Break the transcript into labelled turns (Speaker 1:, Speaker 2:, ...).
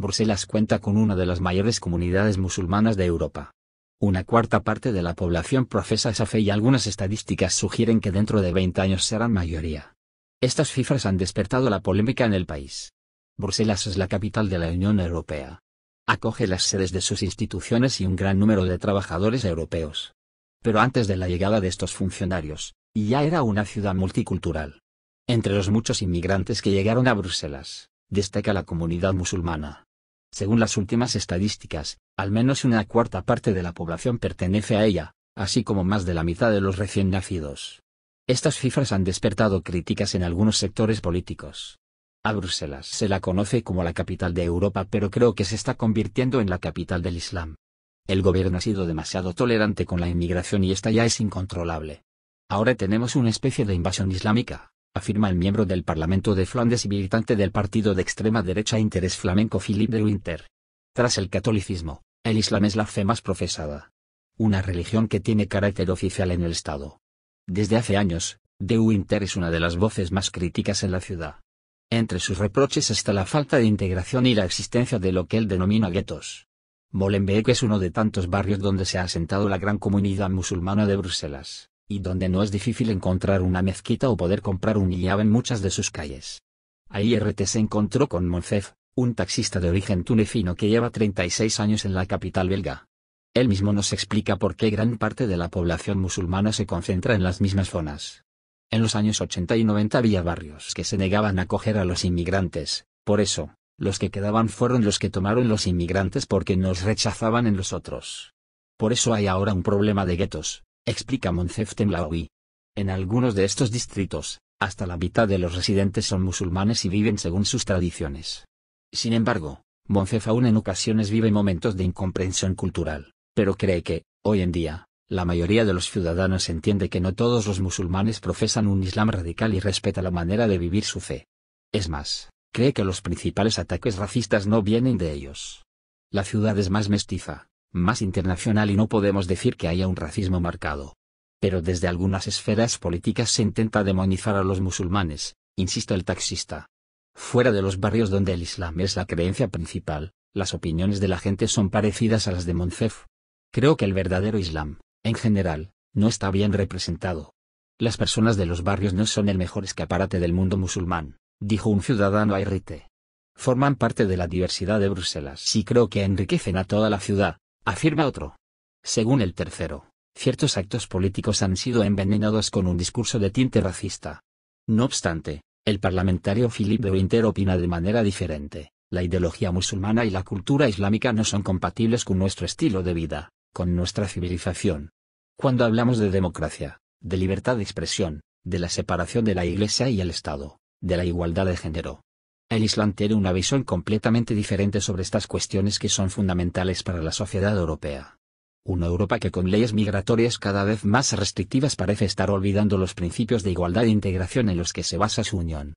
Speaker 1: Bruselas cuenta con una de las mayores comunidades musulmanas de Europa. Una cuarta parte de la población profesa esa fe y algunas estadísticas sugieren que dentro de 20 años serán mayoría. Estas cifras han despertado la polémica en el país. Bruselas es la capital de la Unión Europea. Acoge las sedes de sus instituciones y un gran número de trabajadores europeos. Pero antes de la llegada de estos funcionarios, ya era una ciudad multicultural. Entre los muchos inmigrantes que llegaron a Bruselas, destaca la comunidad musulmana. Según las últimas estadísticas, al menos una cuarta parte de la población pertenece a ella, así como más de la mitad de los recién nacidos. Estas cifras han despertado críticas en algunos sectores políticos. A Bruselas se la conoce como la capital de Europa, pero creo que se está convirtiendo en la capital del Islam. El gobierno ha sido demasiado tolerante con la inmigración y esta ya es incontrolable. Ahora tenemos una especie de invasión islámica afirma el miembro del Parlamento de Flandes y militante del partido de extrema derecha e Interés Flamenco Philippe de Winter. Tras el catolicismo, el Islam es la fe más profesada. Una religión que tiene carácter oficial en el Estado. Desde hace años, De Winter es una de las voces más críticas en la ciudad. Entre sus reproches está la falta de integración y la existencia de lo que él denomina guetos. Molenbeek es uno de tantos barrios donde se ha asentado la gran comunidad musulmana de Bruselas y donde no es difícil encontrar una mezquita o poder comprar un hijab en muchas de sus calles. Ahí RT se encontró con Moncef, un taxista de origen tunecino que lleva 36 años en la capital belga. Él mismo nos explica por qué gran parte de la población musulmana se concentra en las mismas zonas. En los años 80 y 90 había barrios que se negaban a acoger a los inmigrantes, por eso, los que quedaban fueron los que tomaron los inmigrantes porque nos rechazaban en los otros. Por eso hay ahora un problema de guetos, explica Moncef-Temlaoui. En algunos de estos distritos, hasta la mitad de los residentes son musulmanes y viven según sus tradiciones. Sin embargo, Moncef aún en ocasiones vive momentos de incomprensión cultural, pero cree que, hoy en día, la mayoría de los ciudadanos entiende que no todos los musulmanes profesan un islam radical y respeta la manera de vivir su fe. Es más, cree que los principales ataques racistas no vienen de ellos. La ciudad es más mestiza, más internacional y no podemos decir que haya un racismo marcado. Pero desde algunas esferas políticas se intenta demonizar a los musulmanes, insiste el taxista. Fuera de los barrios donde el Islam es la creencia principal, las opiniones de la gente son parecidas a las de Moncef. Creo que el verdadero Islam, en general, no está bien representado. Las personas de los barrios no son el mejor escaparate del mundo musulmán, dijo un ciudadano a Forman parte de la diversidad de Bruselas y creo que enriquecen a toda la ciudad, afirma otro. Según el tercero, ciertos actos políticos han sido envenenados con un discurso de tinte racista. No obstante, el parlamentario Philippe de Winter opina de manera diferente. La ideología musulmana y la cultura islámica no son compatibles con nuestro estilo de vida, con nuestra civilización. Cuando hablamos de democracia, de libertad de expresión, de la separación de la Iglesia y el Estado, de la igualdad de género, el Islam tiene una visión completamente diferente sobre estas cuestiones que son fundamentales para la sociedad europea. Una Europa que con leyes migratorias cada vez más restrictivas parece estar olvidando los principios de igualdad e integración en los que se basa su unión.